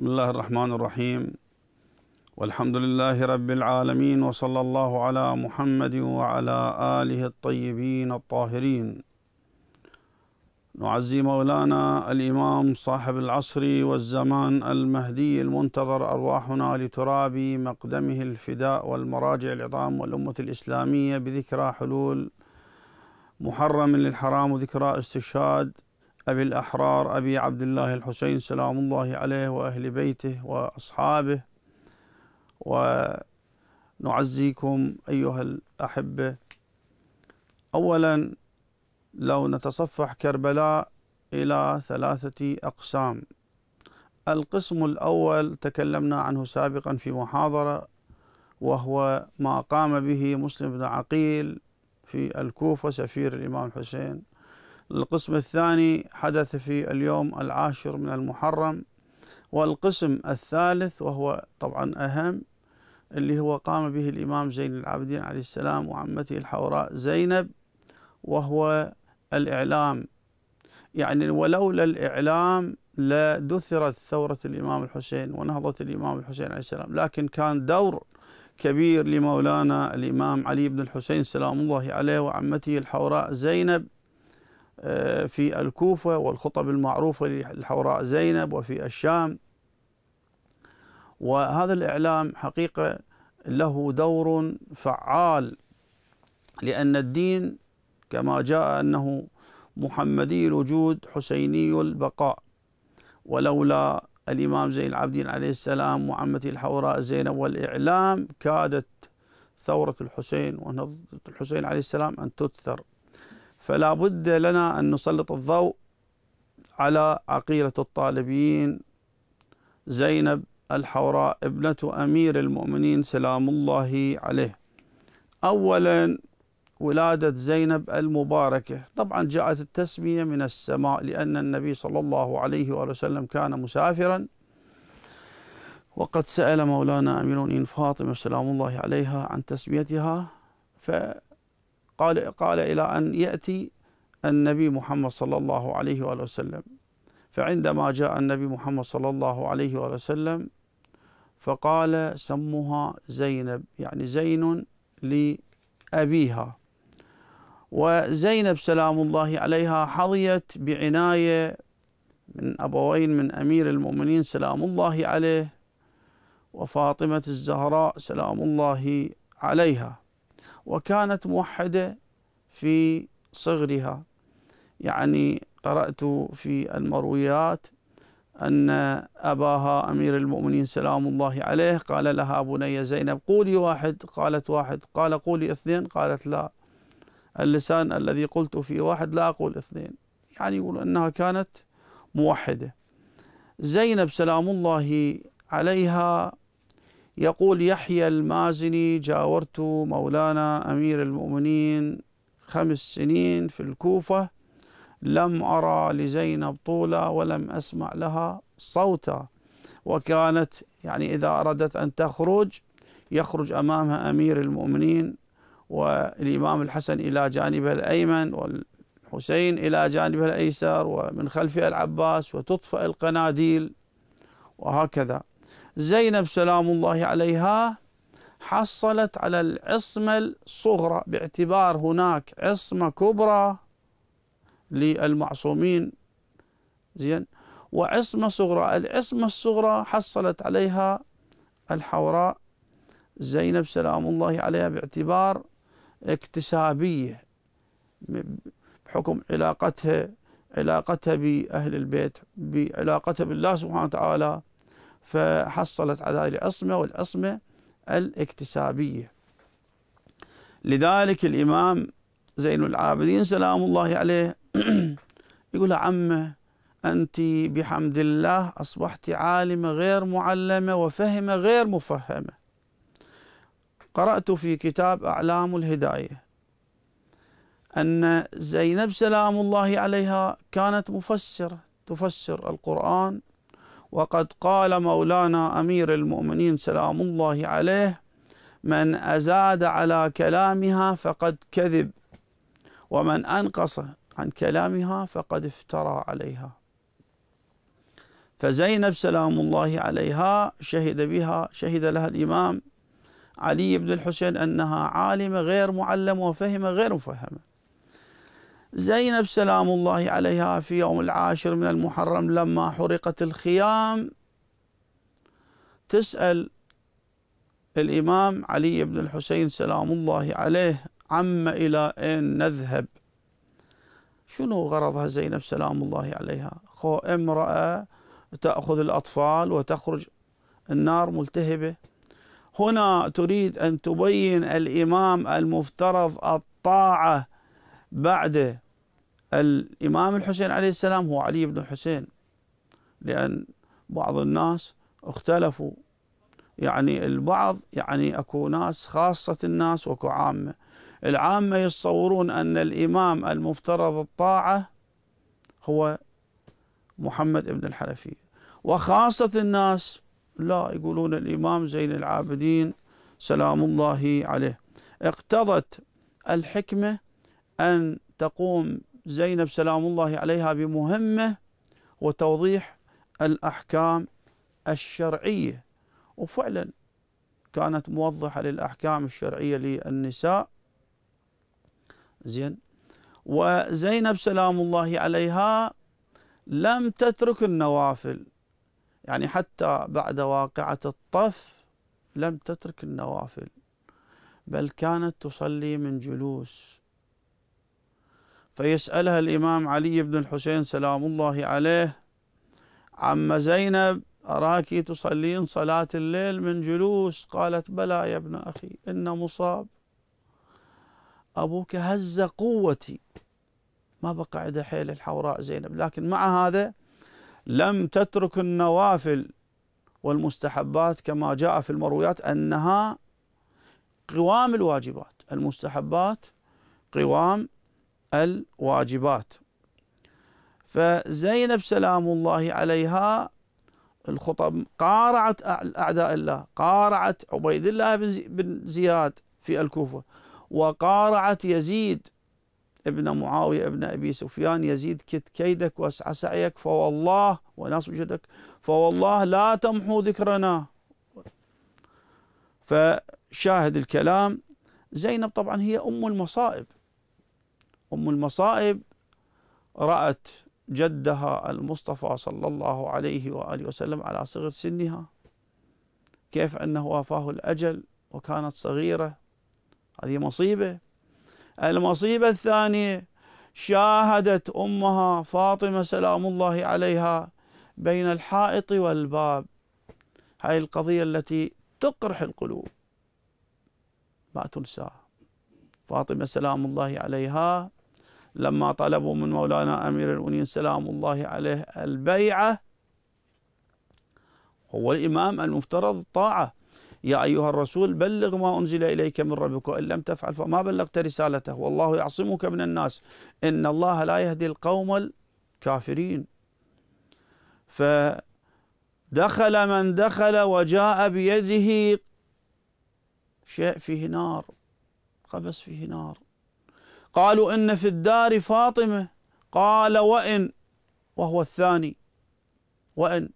بسم الله الرحمن الرحيم والحمد لله رب العالمين وصلى الله على محمد وعلى آله الطيبين الطاهرين نعزي مولانا الإمام صاحب العصر والزمان المهدي المنتظر أرواحنا لتراب مقدمه الفداء والمراجع العظام والأمة الإسلامية بذكرى حلول محرم للحرام وذكرى استشهاد أبي الأحرار أبي عبد الله الحسين سلام الله عليه وأهل بيته وأصحابه ونعزيكم أيها الأحبة أولا لو نتصفح كربلاء إلى ثلاثة أقسام القسم الأول تكلمنا عنه سابقا في محاضرة وهو ما قام به مسلم بن عقيل في الكوفة سفير الإمام الحسين القسم الثاني حدث في اليوم العاشر من المحرم والقسم الثالث وهو طبعا أهم اللي هو قام به الإمام زين العابدين عليه السلام وعمته الحوراء زينب وهو الإعلام يعني ولولا الإعلام لدثرت ثورة الإمام الحسين ونهضة الإمام الحسين عليه السلام لكن كان دور كبير لمولانا الإمام علي بن الحسين سلام الله عليه وعمته الحوراء زينب آه، في الكوفة والخطب المعروفة للحوراء زينب وفي الشام وهذا الإعلام حقيقة له دور فعال لأن الدين كما جاء أنه محمدي الوجود حسيني البقاء ولولا الإمام زين العابدين عليه السلام وعمتي الحوراء زينب والإعلام كادت ثورة الحسين ونهضة الحسين عليه السلام أن تُثَّر فلا بد لنا أن نسلط الضوء على عقيلة الطالبين زينب الحوراء ابنة أمير المؤمنين سلام الله عليه أولا ولادة زينب المباركة طبعا جاءت التسمية من السماء لأن النبي صلى الله عليه وآله وسلم كان مسافرا وقد سأل مولانا أمير المؤمنين فاطمة سلام الله عليها عن تسميتها ف قال قال إلى أن يأتي النبي محمد صلى الله عليه وآله وسلم فعندما جاء النبي محمد صلى الله عليه وآله وسلم فقال سموها زينب يعني زين لأبيها وزينب سلام الله عليها حظيت بعناية من أبوين من أمير المؤمنين سلام الله عليه وفاطمة الزهراء سلام الله عليها وكانت موحدة في صغرها يعني قرأت في المرويات أن أباها أمير المؤمنين سلام الله عليه قال لها بني زينب قولي واحد قالت واحد قال قولي اثنين قالت لا اللسان الذي قلت فيه واحد لا أقول اثنين يعني يقول أنها كانت موحدة زينب سلام الله عليها يقول يحيى المازني جاورت مولانا أمير المؤمنين خمس سنين في الكوفة لم أرى لزينب طولا ولم أسمع لها صوتا وكانت يعني إذا أردت أن تخرج يخرج أمامها أمير المؤمنين والإمام الحسن إلى جانبها الأيمن والحسين إلى جانبها الأيسر ومن خلفها العباس وتطفئ القناديل وهكذا زينب سلام الله عليها حصلت على العصمة الصغرى باعتبار هناك عصمة كبرى للمعصومين زين وعصمة صغرى العصمة الصغرى حصلت عليها الحوراء زينب سلام الله عليها باعتبار اكتسابية بحكم علاقتها علاقتها بأهل البيت بعلاقتها بالله سبحانه وتعالى فحصلت على العصمة والعصمة الاكتسابية لذلك الإمام زين العابدين سلام الله عليه يقول عمه أنت بحمد الله أصبحت عالمة غير معلمة وفهمة غير مفهمة قرأت في كتاب أعلام الهداية أن زينب سلام الله عليها كانت مفسرة تفسر القرآن وقد قال مولانا امير المؤمنين سلام الله عليه من ازاد على كلامها فقد كذب ومن انقص عن كلامها فقد افترى عليها فزينب سلام الله عليها شهد بها شهد لها الامام علي بن الحسين انها عالمه غير معلمه وفهمه غير مفهمه زينب سلام الله عليها في يوم العاشر من المحرم لما حرقت الخيام تسأل الإمام علي بن الحسين سلام الله عليه عم إلى أين نذهب شنو غرضها زينب سلام الله عليها خو امرأة تأخذ الأطفال وتخرج النار ملتهبة هنا تريد أن تبين الإمام المفترض الطاعة بعد الإمام الحسين عليه السلام هو علي بن الحسين لأن بعض الناس اختلفوا يعني البعض يعني اكو ناس خاصة الناس واكو عامة العامة يتصورون أن الإمام المفترض الطاعة هو محمد ابن الحنفية وخاصة الناس لا يقولون الإمام زين العابدين سلام الله عليه اقتضت الحكمة أن تقوم زينب سلام الله عليها بمهمة وتوضيح الأحكام الشرعية وفعلا كانت موضحة للأحكام الشرعية للنساء زين وزينب سلام الله عليها لم تترك النوافل يعني حتى بعد واقعة الطف لم تترك النوافل بل كانت تصلي من جلوس فيسألها الإمام علي بن الحسين سلام الله عليه عم زينب أراك تصلين صلاة الليل من جلوس قالت بلى يا ابن أخي إن مصاب أبوك هز قوتي ما بقى عند حيل الحوراء زينب لكن مع هذا لم تترك النوافل والمستحبات كما جاء في المرويات أنها قوام الواجبات المستحبات قوام الواجبات فزينب سلام الله عليها الخطب قارعت أعداء الله قارعت عبيد الله بن زياد في الكوفة وقارعت يزيد ابن معاوية ابن أبي سفيان يزيد كد كيدك واسعى سعيك فوالله وناس وجدك فوالله لا تمحو ذكرنا فشاهد الكلام زينب طبعا هي أم المصائب أم المصائب رأت جدها المصطفى صلى الله عليه وآله وسلم على صغر سنها كيف أنه وافاه الأجل وكانت صغيرة هذه مصيبة المصيبة الثانية شاهدت أمها فاطمة سلام الله عليها بين الحائط والباب هاي القضية التي تقرح القلوب ما تنسى فاطمة سلام الله عليها لما طلبوا من مولانا أمير المؤمنين سلام الله عليه البيعة هو الإمام المفترض طاعة يا أيها الرسول بلغ ما أنزل إليك من ربك وإن لم تفعل فما بلغت رسالته والله يعصمك من الناس إن الله لا يهدي القوم الكافرين فدخل من دخل وجاء بيده شيء فيه نار قبس فيه نار قالوا إن في الدار فاطمة قال وإن وهو الثاني وإن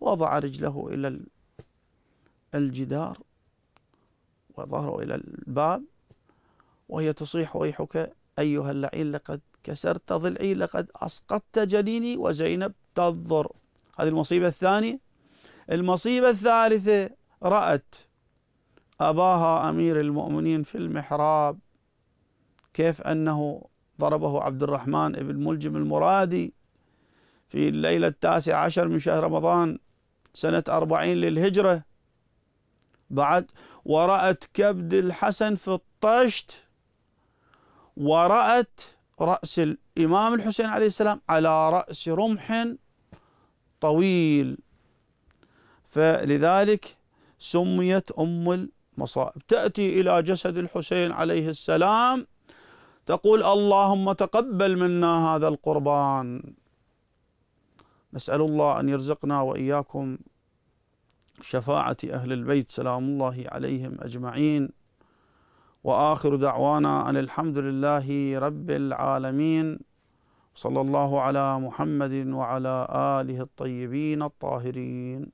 وضع رجله إلى الجدار وظهره إلى الباب وهي تصيح ويحك أيها اللعين لقد كسرت ضلعي لقد أسقطت جنيني وزينب تضر هذه المصيبة الثانية المصيبة الثالثة رأت أباها أمير المؤمنين في المحراب كيف أنه ضربه عبد الرحمن بن ملجم المرادي في الليلة التاسعة عشر من شهر رمضان سنة أربعين للهجرة بعد ورأت كبد الحسن في الطشت ورأت رأس الإمام الحسين عليه السلام على رأس رمح طويل فلذلك سميت أم المصائب تأتي إلى جسد الحسين عليه السلام تقول اللهم تقبل منا هذا القربان نسأل الله أن يرزقنا وإياكم شفاعة أهل البيت سلام الله عليهم أجمعين وآخر دعوانا أن الحمد لله رب العالمين صلى الله على محمد وعلى آله الطيبين الطاهرين